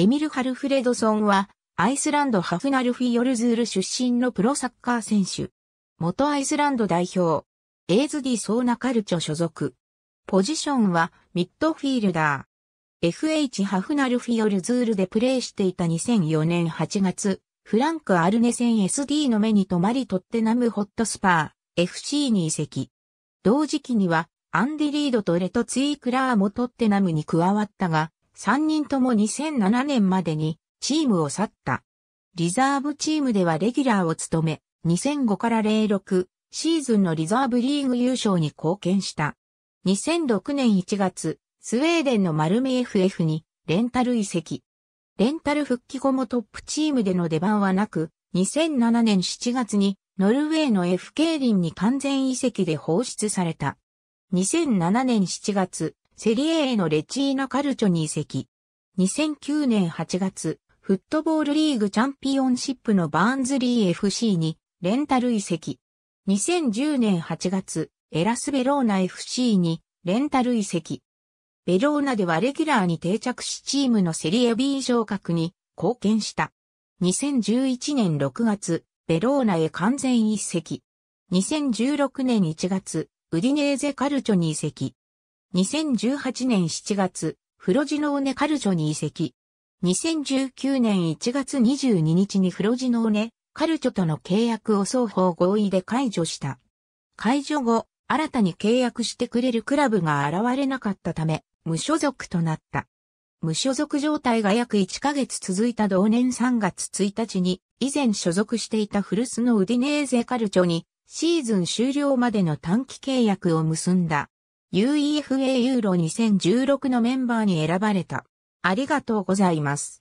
エミル・ハルフレドソンは、アイスランドハフナルフィヨルズール出身のプロサッカー選手。元アイスランド代表。エーズディ・ソーナカルチョ所属。ポジションはミッドフィールダー。FH ハフナルフィヨルズールでプレーしていた2004年8月、フランク・アルネ戦 SD の目に留まりトッテナムホットスパー FC に移籍。同時期にはアンディ・リードとレトツイ・クラーもトッテナムに加わったが、3人とも2007年までにチームを去った。リザーブチームではレギュラーを務め、2005から06シーズンのリザーブリーグ優勝に貢献した。2006年1月、スウェーデンのマルメ FF にレンタル移籍。レンタル復帰後もトップチームでの出番はなく、2007年7月にノルウェーの FK リンに完全移籍で放出された。2007年7月、セリエへのレチーナカルチョに移籍。2009年8月、フットボールリーグチャンピオンシップのバーンズリー FC にレンタル移籍。2010年8月、エラスベローナ FC にレンタル移籍。ベローナではレギュラーに定着しチームのセリエ B 昇格に貢献した。2011年6月、ベローナへ完全移籍。2016年1月、ウディネーゼカルチョに移籍。2018年7月、フロジノーネカルチョに移籍。2019年1月22日にフロジノーネカルチョとの契約を双方合意で解除した。解除後、新たに契約してくれるクラブが現れなかったため、無所属となった。無所属状態が約1ヶ月続いた同年3月1日に、以前所属していたフルスのウディネーゼカルチョに、シーズン終了までの短期契約を結んだ。UEFA ユーロ2016のメンバーに選ばれた。ありがとうございます。